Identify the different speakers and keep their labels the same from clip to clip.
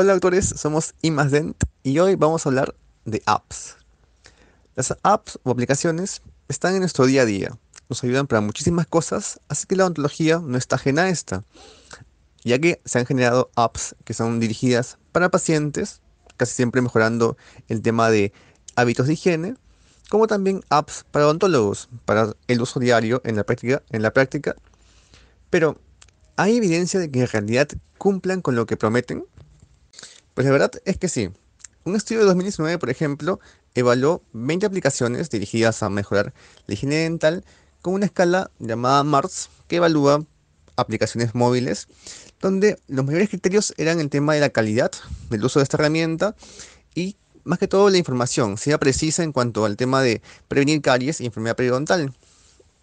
Speaker 1: Hola autores, somos Imasdent y hoy vamos a hablar de apps. Las apps o aplicaciones están en nuestro día a día, nos ayudan para muchísimas cosas, así que la ontología no está ajena a esta, ya que se han generado apps que son dirigidas para pacientes, casi siempre mejorando el tema de hábitos de higiene, como también apps para odontólogos, para el uso diario en la práctica, en la práctica. Pero, ¿hay evidencia de que en realidad cumplan con lo que prometen? Pues la verdad es que sí. Un estudio de 2019, por ejemplo, evaluó 20 aplicaciones dirigidas a mejorar la higiene dental con una escala llamada MARTS, que evalúa aplicaciones móviles, donde los mayores criterios eran el tema de la calidad del uso de esta herramienta y más que todo la información, sea precisa en cuanto al tema de prevenir caries y enfermedad periodontal.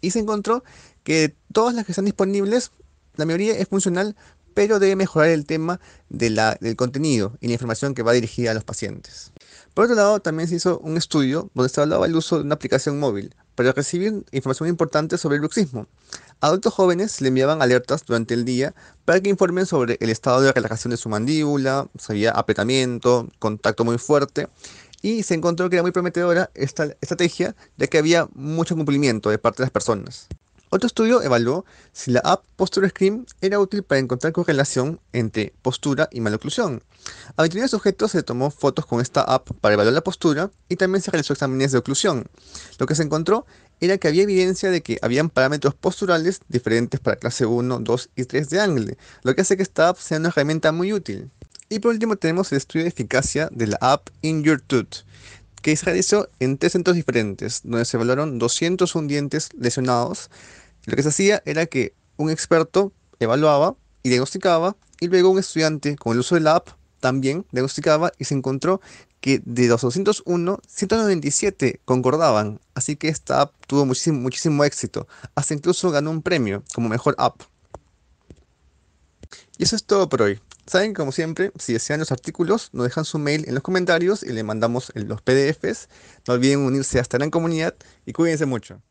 Speaker 1: Y se encontró que todas las que están disponibles, la mayoría es funcional pero debe mejorar el tema del contenido y la información que va dirigida a los pacientes. Por otro lado, también se hizo un estudio donde se hablaba del uso de una aplicación móvil para recibir información importante sobre el bruxismo. adultos jóvenes le enviaban alertas durante el día para que informen sobre el estado de relajación de su mandíbula, si había apretamiento, contacto muy fuerte, y se encontró que era muy prometedora esta estrategia, ya que había mucho cumplimiento de parte de las personas. Otro estudio evaluó si la app Posture Screen era útil para encontrar correlación entre postura y maloclusión. A 29 sujetos se tomó fotos con esta app para evaluar la postura y también se realizó exámenes de oclusión. Lo que se encontró era que había evidencia de que habían parámetros posturales diferentes para clase 1, 2 y 3 de Angle, lo que hace que esta app sea una herramienta muy útil. Y por último tenemos el estudio de eficacia de la app In Tooth, que se realizó en tres centros diferentes, donde se evaluaron 200 dientes lesionados, lo que se hacía era que un experto evaluaba y diagnosticaba y luego un estudiante con el uso de la app también diagnosticaba y se encontró que de 201, 197 concordaban. Así que esta app tuvo muchísimo, éxito. Hasta incluso ganó un premio como mejor app. Y eso es todo por hoy. Saben, como siempre, si desean los artículos, nos dejan su mail en los comentarios y le mandamos los PDFs. No olviden unirse a esta gran comunidad y cuídense mucho.